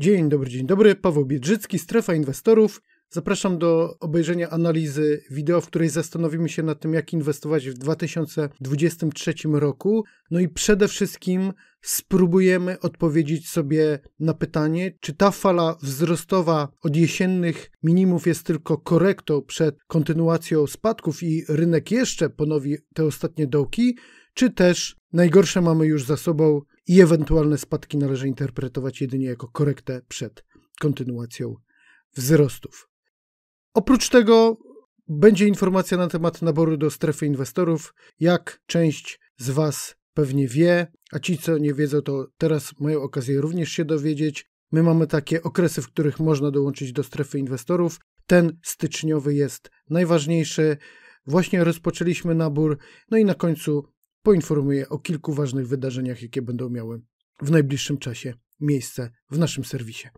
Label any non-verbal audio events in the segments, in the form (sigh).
Dzień dobry, dzień dobry. Paweł Biedrzycki, Strefa Inwestorów. Zapraszam do obejrzenia analizy wideo, w której zastanowimy się nad tym, jak inwestować w 2023 roku. No i przede wszystkim spróbujemy odpowiedzieć sobie na pytanie, czy ta fala wzrostowa od jesiennych minimów jest tylko korektą przed kontynuacją spadków i rynek jeszcze ponowi te ostatnie dołki, czy też najgorsze mamy już za sobą i ewentualne spadki należy interpretować jedynie jako korektę przed kontynuacją wzrostów. Oprócz tego będzie informacja na temat naboru do strefy inwestorów. Jak część z Was pewnie wie, a ci, co nie wiedzą, to teraz mają okazję również się dowiedzieć. My mamy takie okresy, w których można dołączyć do strefy inwestorów. Ten styczniowy jest najważniejszy. Właśnie rozpoczęliśmy nabór, no i na końcu poinformuje o kilku ważnych wydarzeniach, jakie będą miały w najbliższym czasie miejsce w naszym serwisie.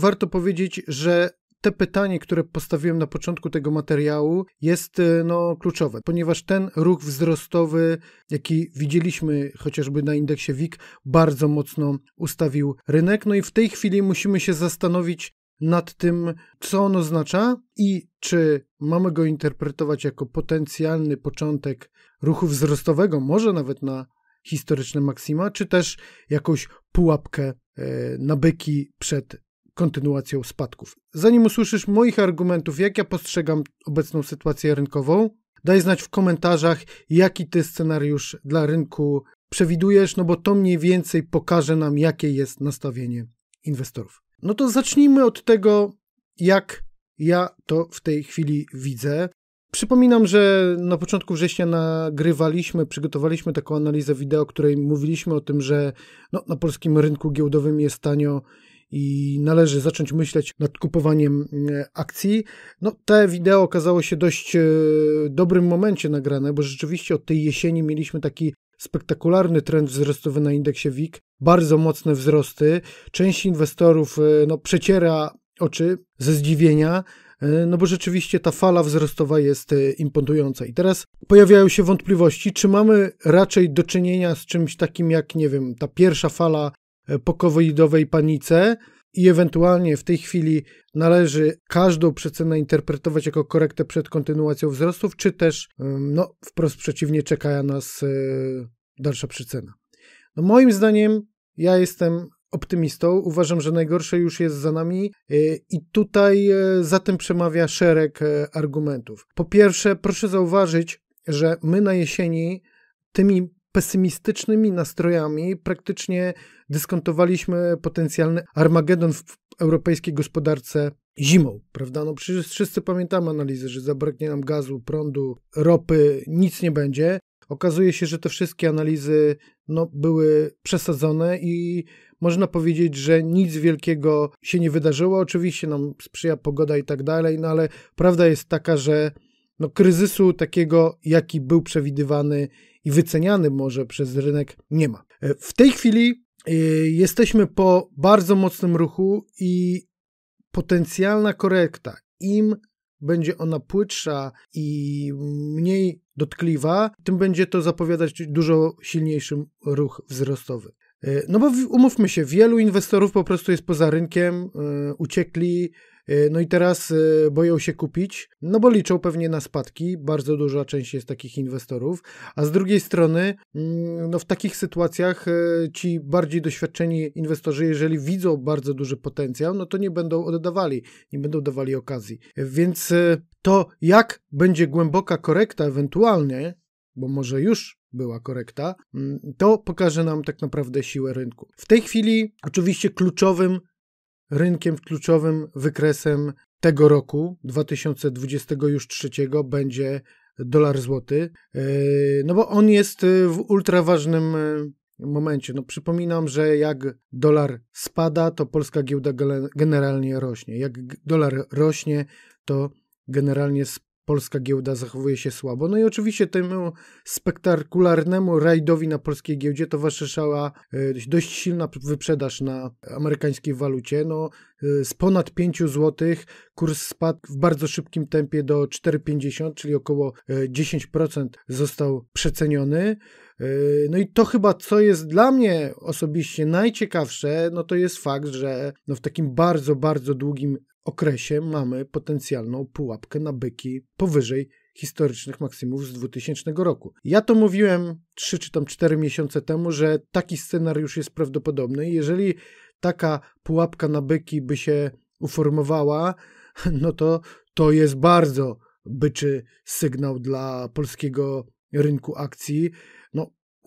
Warto powiedzieć, że te pytanie, które postawiłem na początku tego materiału, jest y, no, kluczowe, ponieważ ten ruch wzrostowy, jaki widzieliśmy chociażby na indeksie WIG, bardzo mocno ustawił rynek. No i w tej chwili musimy się zastanowić, nad tym, co on oznacza i czy mamy go interpretować jako potencjalny początek ruchu wzrostowego, może nawet na historyczne maksima, czy też jakąś pułapkę e, nabyki przed kontynuacją spadków. Zanim usłyszysz moich argumentów, jak ja postrzegam obecną sytuację rynkową, daj znać w komentarzach, jaki ty scenariusz dla rynku przewidujesz, no bo to mniej więcej pokaże nam, jakie jest nastawienie inwestorów. No to zacznijmy od tego, jak ja to w tej chwili widzę. Przypominam, że na początku września nagrywaliśmy, przygotowaliśmy taką analizę wideo, której mówiliśmy o tym, że no, na polskim rynku giełdowym jest tanio i należy zacząć myśleć nad kupowaniem e, akcji. No, te wideo okazało się dość e, dobrym momencie nagrane, bo rzeczywiście od tej jesieni mieliśmy taki spektakularny trend wzrostowy na indeksie WIG, bardzo mocne wzrosty. Część inwestorów e, no, przeciera oczy ze zdziwienia, e, no bo rzeczywiście ta fala wzrostowa jest e, imponująca. I teraz pojawiają się wątpliwości, czy mamy raczej do czynienia z czymś takim jak, nie wiem, ta pierwsza fala po panice, i ewentualnie w tej chwili należy każdą przecenę interpretować jako korektę przed kontynuacją wzrostów, czy też no, wprost przeciwnie, czeka nas e, dalsza przecena. No, moim zdaniem ja jestem optymistą. Uważam, że najgorsze już jest za nami e, i tutaj e, za tym przemawia szereg argumentów. Po pierwsze, proszę zauważyć, że my na jesieni tymi pesymistycznymi nastrojami praktycznie dyskontowaliśmy potencjalny Armagedon w europejskiej gospodarce zimą, prawda? No przecież wszyscy pamiętamy analizę, że zabraknie nam gazu, prądu, ropy, nic nie będzie. Okazuje się, że te wszystkie analizy no, były przesadzone i można powiedzieć, że nic wielkiego się nie wydarzyło. Oczywiście nam sprzyja pogoda i tak dalej, no ale prawda jest taka, że no, kryzysu takiego, jaki był przewidywany i wyceniany może przez rynek nie ma. E, w tej chwili e, jesteśmy po bardzo mocnym ruchu i potencjalna korekta, im będzie ona płytsza i mniej dotkliwa, tym będzie to zapowiadać dużo silniejszym ruch wzrostowy. E, no bo umówmy się, wielu inwestorów po prostu jest poza rynkiem, uciekli, E, no i teraz e, boją się kupić, no bo liczą pewnie na spadki. Bardzo duża część jest takich inwestorów. A z drugiej strony, mm, no w takich sytuacjach e, ci bardziej doświadczeni inwestorzy, jeżeli widzą bardzo duży potencjał, no to nie będą oddawali, nie będą dawali okazji. Więc to, jak będzie głęboka korekta ewentualnie, bo może już była korekta, mm, to pokaże nam tak naprawdę siłę rynku. W tej chwili, oczywiście, kluczowym rynkiem kluczowym wykresem tego roku, 2023 będzie dolar złoty, e, no bo on jest e, w ultra ważnym e, momencie. No przypominam, że jak dolar spada, to polska giełda generalnie rośnie. Jak dolar rośnie, to generalnie polska giełda zachowuje się słabo. No i oczywiście temu spektakularnemu rajdowi na polskiej giełdzie towarzyszała e, dość silna wyprzedaż na amerykańskiej walucie. No, e, z ponad 5 zł kurs spadł w bardzo szybkim tempie do 4,50, czyli około 10% e, został przeceniony. Yy, no i to chyba, co jest dla mnie osobiście najciekawsze, no to jest fakt, że no w takim bardzo, bardzo długim okresie mamy potencjalną pułapkę na byki powyżej historycznych maksimów z 2000 roku. Ja to mówiłem 3 czy tam 4 miesiące temu, że taki scenariusz jest prawdopodobny. Jeżeli taka pułapka na byki by się uformowała, (laughs) no to to jest bardzo byczy sygnał dla polskiego rynku akcji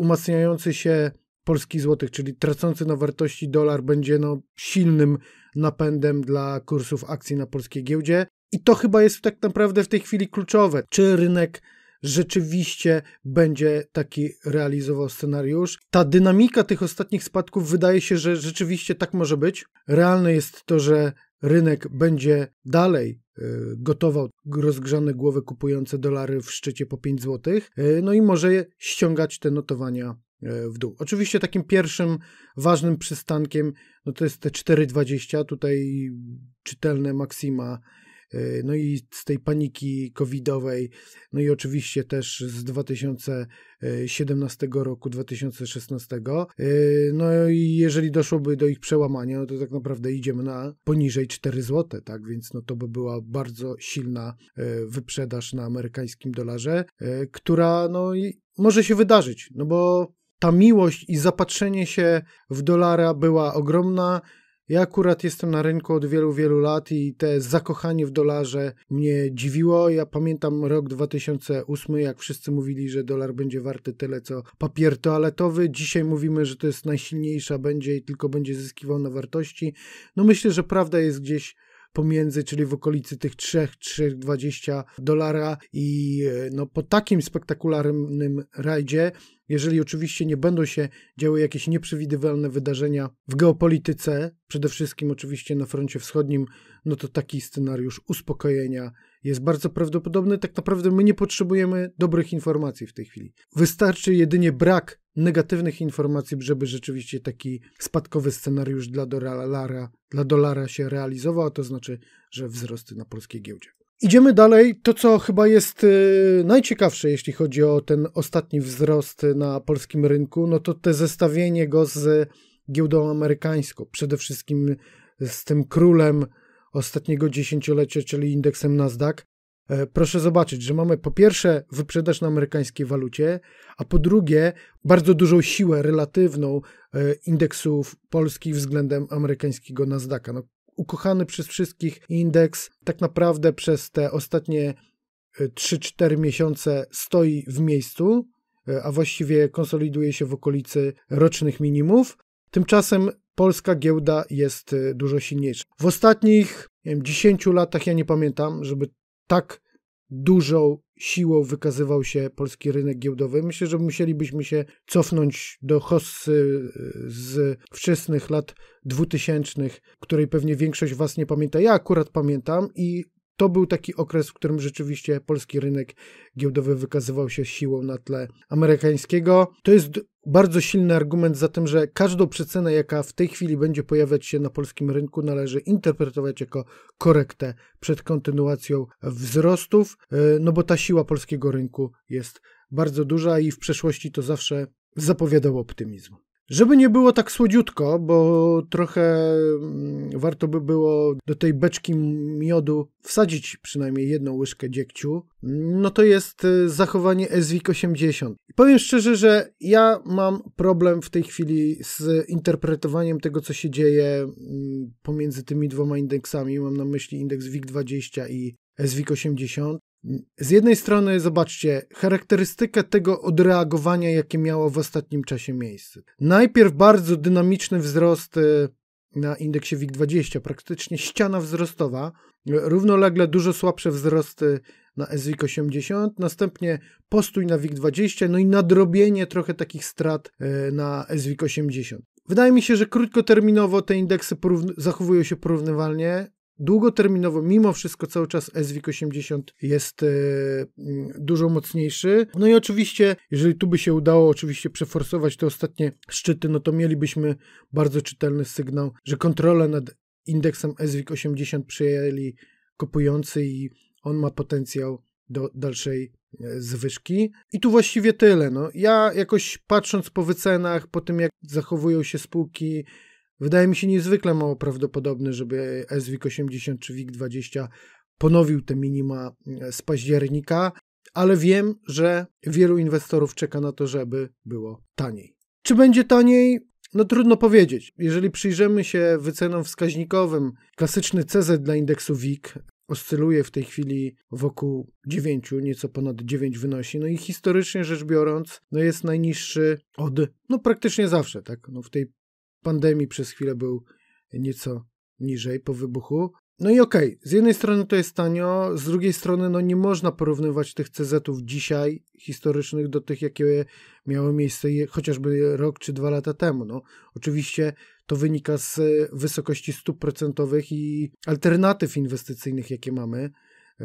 umacniający się polski złotych, czyli tracący na wartości dolar będzie no, silnym napędem dla kursów akcji na polskiej giełdzie. I to chyba jest tak naprawdę w tej chwili kluczowe. Czy rynek rzeczywiście będzie taki realizował scenariusz. Ta dynamika tych ostatnich spadków wydaje się, że rzeczywiście tak może być. Realne jest to, że rynek będzie dalej E, gotował rozgrzane głowy kupujące dolary w szczycie po 5 zł, e, no i może ściągać te notowania e, w dół. Oczywiście takim pierwszym ważnym przystankiem no to jest te 4,20, tutaj czytelne maksima E, no i z tej paniki covidowej, no i oczywiście też z 2017 roku, 2016. E, no i jeżeli doszłoby do ich przełamania, no to tak naprawdę idziemy na poniżej 4 zł, tak? Więc no to by była bardzo silna e, wyprzedaż na amerykańskim dolarze, która no i może się wydarzyć, no bo ta miłość i zapatrzenie się w dolara była ogromna ja akurat jestem na rynku od wielu, wielu lat i te zakochanie w dolarze mnie dziwiło. Ja pamiętam rok 2008, jak wszyscy mówili, że dolar będzie warty tyle co papier toaletowy. Dzisiaj mówimy, że to jest najsilniejsza będzie i tylko będzie zyskiwał na wartości. No myślę, że prawda jest gdzieś pomiędzy, czyli w okolicy tych 3-3,20 dolara i e, no, po takim spektakularnym rajdzie, jeżeli oczywiście nie będą się działy jakieś nieprzewidywalne wydarzenia w geopolityce, przede wszystkim oczywiście na froncie wschodnim, no to taki scenariusz uspokojenia jest bardzo prawdopodobny. Tak naprawdę my nie potrzebujemy dobrych informacji w tej chwili. Wystarczy jedynie brak negatywnych informacji, żeby rzeczywiście taki spadkowy scenariusz dla dolara, dla dolara się realizował, a to znaczy, że wzrosty na polskiej giełdzie. Idziemy dalej. To, co chyba jest y, najciekawsze, jeśli chodzi o ten ostatni wzrost na polskim rynku, no to te zestawienie go z giełdą amerykańską. Przede wszystkim z tym królem ostatniego dziesięciolecia, czyli indeksem Nasdaq. E, proszę zobaczyć, że mamy po pierwsze wyprzedaż na amerykańskiej walucie, a po drugie bardzo dużą siłę relatywną e, indeksów polskich względem amerykańskiego Nasdaqa. No, ukochany przez wszystkich indeks tak naprawdę przez te ostatnie 3-4 e, miesiące stoi w miejscu, a właściwie konsoliduje się w okolicy rocznych minimów. Tymczasem polska giełda jest dużo silniejsza. W ostatnich nie wiem, 10 latach ja nie pamiętam, żeby tak dużą siłą wykazywał się polski rynek giełdowy. Myślę, że musielibyśmy się cofnąć do hossy y, z wczesnych lat dwutysięcznych, której pewnie większość was nie pamięta. Ja akurat pamiętam i to był taki okres, w którym rzeczywiście polski rynek giełdowy wykazywał się siłą na tle amerykańskiego. To jest bardzo silny argument za tym, że każdą przecenę, jaka w tej chwili będzie pojawiać się na polskim rynku, należy interpretować jako korektę przed kontynuacją wzrostów, e, no bo ta siła polskiego rynku jest bardzo duża i w przeszłości to zawsze zapowiadało optymizm. Żeby nie było tak słodziutko, bo trochę mm, warto by było do tej beczki miodu wsadzić przynajmniej jedną łyżkę dziegciu, no to jest y, zachowanie Ezwik 80. powiem szczerze, że ja mam problem w tej chwili z interpretowaniem tego, co się dzieje mm, pomiędzy tymi dwoma indeksami. Mam na myśli indeks WIG 20 i SWIK-80. Z jednej strony zobaczcie charakterystykę tego odreagowania, jakie miało w ostatnim czasie miejsce. Najpierw bardzo dynamiczny wzrost y, na indeksie WIG20, praktycznie ściana wzrostowa, równolegle dużo słabsze wzrosty na SWIG80, następnie postój na WIG20, no i nadrobienie trochę takich strat y, na SWIG80. Wydaje mi się, że krótkoterminowo te indeksy zachowują się porównywalnie, długoterminowo, mimo wszystko cały czas SWIK 80 jest e, mm, dużo mocniejszy. No i oczywiście, jeżeli tu by się udało oczywiście przeforsować te ostatnie szczyty, no to mielibyśmy bardzo czytelny sygnał, że kontrolę nad indeksem SWIK 80 przejęli kupujący i on ma potencjał do dalszej e, zwyżki. I tu właściwie tyle. No. Ja jakoś patrząc po wycenach, po tym jak zachowują się spółki, Wydaje mi się niezwykle mało prawdopodobne, żeby SWIG 80 czy WIG 20 ponowił te minima mm, z października, ale wiem, że wielu inwestorów czeka na to, żeby było taniej. Czy będzie taniej? No trudno powiedzieć. Jeżeli przyjrzymy się wycenom wskaźnikowym, klasyczny CZ dla indeksu WIG oscyluje w tej chwili wokół 9, nieco ponad 9 wynosi. No i historycznie rzecz biorąc, no jest najniższy od, no praktycznie zawsze, tak? No w tej pandemii przez chwilę był nieco niżej po wybuchu. No i okej, okay, z jednej strony to jest tanio, z drugiej strony no nie można porównywać tych CZ-ów dzisiaj historycznych do tych, jakie miały miejsce chociażby rok czy dwa lata temu. No, oczywiście to wynika z wysokości stóp procentowych i alternatyw inwestycyjnych, jakie mamy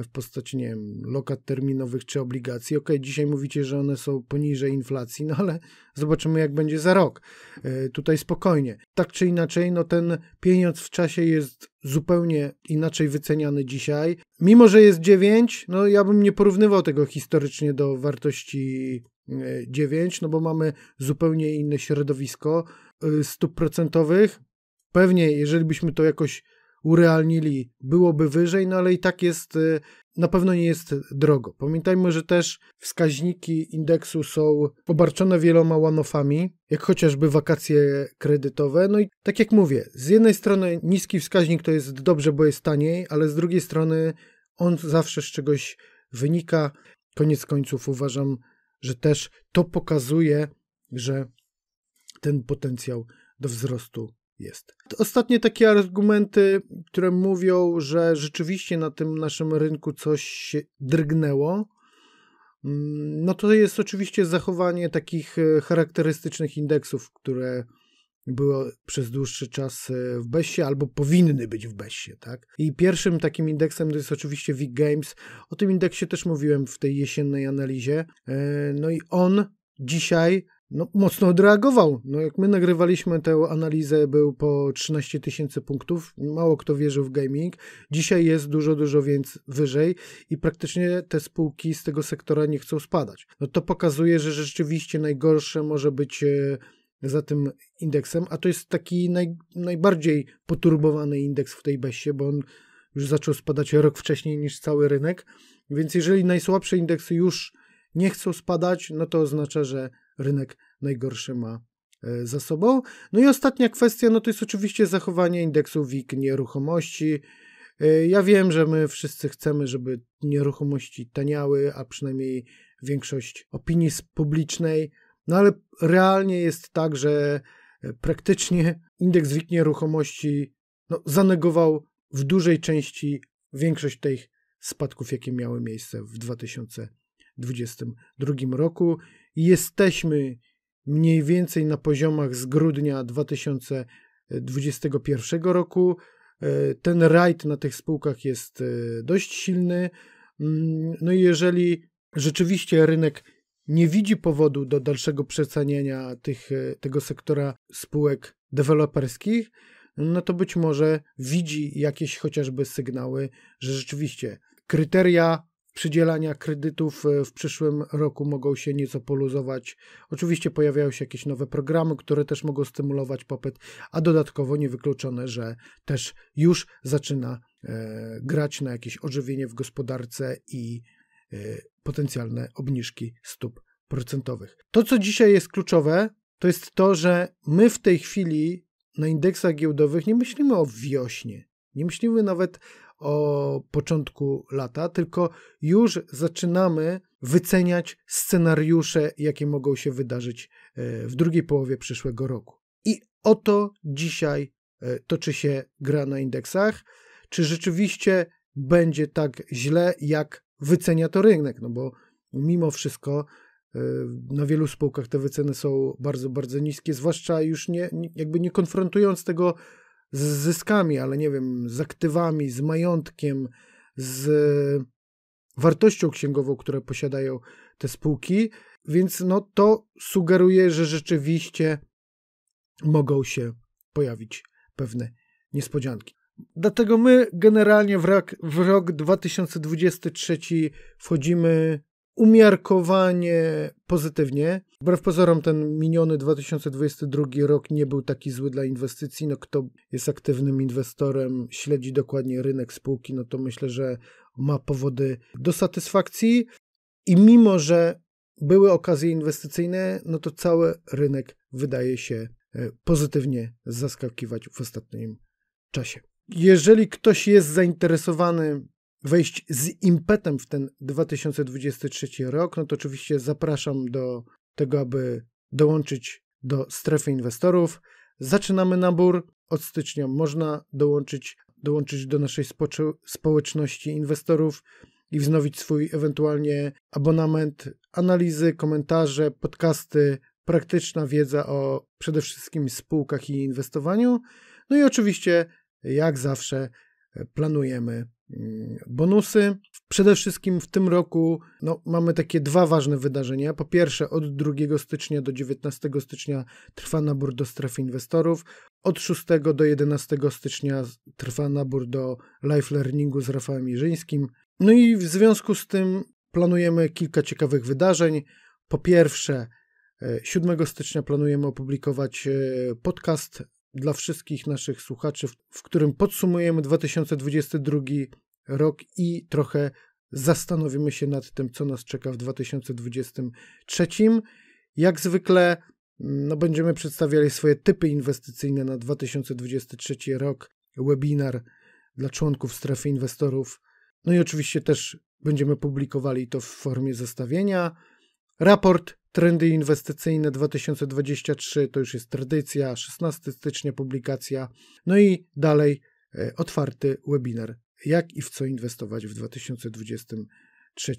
w postaci, nie wiem, lokat terminowych czy obligacji. Okej, okay, dzisiaj mówicie, że one są poniżej inflacji, no ale zobaczymy, jak będzie za rok. E, tutaj spokojnie. Tak czy inaczej, no ten pieniądz w czasie jest zupełnie inaczej wyceniany dzisiaj. Mimo, że jest 9, no ja bym nie porównywał tego historycznie do wartości 9, e, no bo mamy zupełnie inne środowisko e, stóp procentowych. Pewnie, jeżeli byśmy to jakoś urealnili, byłoby wyżej, no ale i tak jest, y, na pewno nie jest drogo. Pamiętajmy, że też wskaźniki indeksu są obarczone wieloma łanofami, jak chociażby wakacje kredytowe. No i tak jak mówię, z jednej strony niski wskaźnik to jest dobrze, bo jest taniej, ale z drugiej strony on zawsze z czegoś wynika. Koniec końców uważam, że też to pokazuje, że ten potencjał do wzrostu jest. Ostatnie takie argumenty, które mówią, że rzeczywiście na tym naszym rynku coś się drgnęło, mm, no to jest oczywiście zachowanie takich e, charakterystycznych indeksów, które były przez dłuższy czas e, w BESie albo powinny być w BESie, tak? I pierwszym takim indeksem to jest oczywiście Wig Games. O tym indeksie też mówiłem w tej jesiennej analizie. E, no i on dzisiaj no, mocno odreagował. No, jak my nagrywaliśmy tę analizę, był po 13 tysięcy punktów. Mało kto wierzył w gaming. Dzisiaj jest dużo, dużo więc wyżej i praktycznie te spółki z tego sektora nie chcą spadać. No, to pokazuje, że rzeczywiście najgorsze może być e, za tym indeksem, a to jest taki naj, najbardziej poturbowany indeks w tej beście, bo on już zaczął spadać rok wcześniej niż cały rynek. Więc jeżeli najsłabsze indeksy już nie chcą spadać, no to oznacza, że rynek najgorszy ma e, za sobą. No i ostatnia kwestia, no to jest oczywiście zachowanie indeksu WIG nieruchomości. E, ja wiem, że my wszyscy chcemy, żeby nieruchomości taniały, a przynajmniej większość opinii publicznej, no ale realnie jest tak, że e, praktycznie indeks WIG nieruchomości no, zanegował w dużej części większość tych spadków, jakie miały miejsce w 2022 roku. Jesteśmy mniej więcej na poziomach z grudnia 2021 roku. E, ten rajd na tych spółkach jest e, dość silny. Mm, no i jeżeli rzeczywiście rynek nie widzi powodu do dalszego przeceniania tych, e, tego sektora spółek deweloperskich, no to być może widzi jakieś chociażby sygnały, że rzeczywiście kryteria przydzielania kredytów e, w przyszłym roku mogą się nieco poluzować. Oczywiście pojawiają się jakieś nowe programy, które też mogą stymulować popyt, a dodatkowo niewykluczone, że też już zaczyna e, grać na jakieś ożywienie w gospodarce i e, potencjalne obniżki stóp procentowych. To, co dzisiaj jest kluczowe, to jest to, że my w tej chwili na indeksach giełdowych nie myślimy o wiośnie. Nie myślimy nawet o początku lata, tylko już zaczynamy wyceniać scenariusze, jakie mogą się wydarzyć e, w drugiej połowie przyszłego roku. I oto dzisiaj e, toczy się gra na indeksach. Czy rzeczywiście będzie tak źle, jak wycenia to rynek? No bo mimo wszystko e, na wielu spółkach te wyceny są bardzo, bardzo niskie, zwłaszcza już nie, jakby nie konfrontując tego z zyskami, ale nie wiem, z aktywami, z majątkiem, z wartością księgową, które posiadają te spółki, więc no to sugeruje, że rzeczywiście mogą się pojawić pewne niespodzianki. Dlatego my generalnie w rok, w rok 2023 wchodzimy umiarkowanie pozytywnie. Wbrew pozorom ten miniony 2022 rok nie był taki zły dla inwestycji. No, kto jest aktywnym inwestorem, śledzi dokładnie rynek spółki, no to myślę, że ma powody do satysfakcji. I mimo, że były okazje inwestycyjne, no to cały rynek wydaje się e, pozytywnie zaskakiwać w ostatnim czasie. Jeżeli ktoś jest zainteresowany wejść z impetem w ten 2023 rok, no to oczywiście zapraszam do tego, aby dołączyć do strefy inwestorów. Zaczynamy nabór. Od stycznia można dołączyć, dołączyć do naszej spoczy- społeczności inwestorów i wznowić swój ewentualnie abonament, analizy, komentarze, podcasty, praktyczna wiedza o przede wszystkim spółkach i inwestowaniu. No i oczywiście, jak zawsze, planujemy mm, bonusy. Przede wszystkim w tym roku no, mamy takie dwa ważne wydarzenia. Po pierwsze, od 2 stycznia do 19 stycznia trwa nabór do strefy inwestorów. Od 6 do 11 stycznia trwa nabór do life learningu z Rafałem Jerzyńskim. No i w związku z tym planujemy kilka ciekawych wydarzeń. Po pierwsze, 7 e, stycznia planujemy opublikować e, podcast dla wszystkich naszych słuchaczy, w którym podsumujemy 2022 rok i trochę zastanowimy się nad tym, co nas czeka w 2023. Jak zwykle mm, no, będziemy przedstawiali swoje typy inwestycyjne na 2023 rok, webinar dla członków strefy inwestorów. No i oczywiście też będziemy publikowali to w formie zestawienia. Raport Trendy Inwestycyjne 2023 to już jest tradycja, 16 stycznia publikacja. No i dalej e, otwarty webinar. Jak i w co inwestować w 2023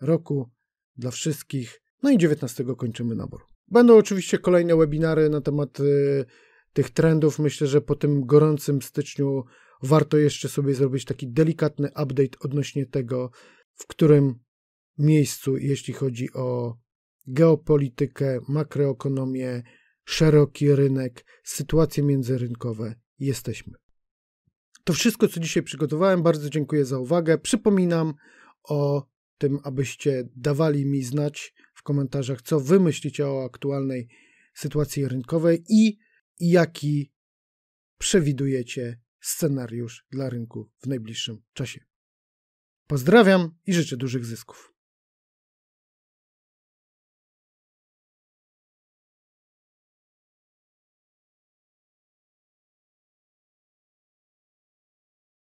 roku dla wszystkich. No i 19 kończymy nabór. Będą oczywiście kolejne webinary na temat y, tych trendów. Myślę, że po tym gorącym styczniu warto jeszcze sobie zrobić taki delikatny update odnośnie tego, w którym miejscu, jeśli chodzi o geopolitykę, makroekonomię, szeroki rynek, sytuacje międzyrynkowe. Jesteśmy. To wszystko, co dzisiaj przygotowałem. Bardzo dziękuję za uwagę. Przypominam o tym, abyście dawali mi znać w komentarzach, co wy myślicie o aktualnej sytuacji rynkowej i jaki przewidujecie scenariusz dla rynku w najbliższym czasie. Pozdrawiam i życzę dużych zysków.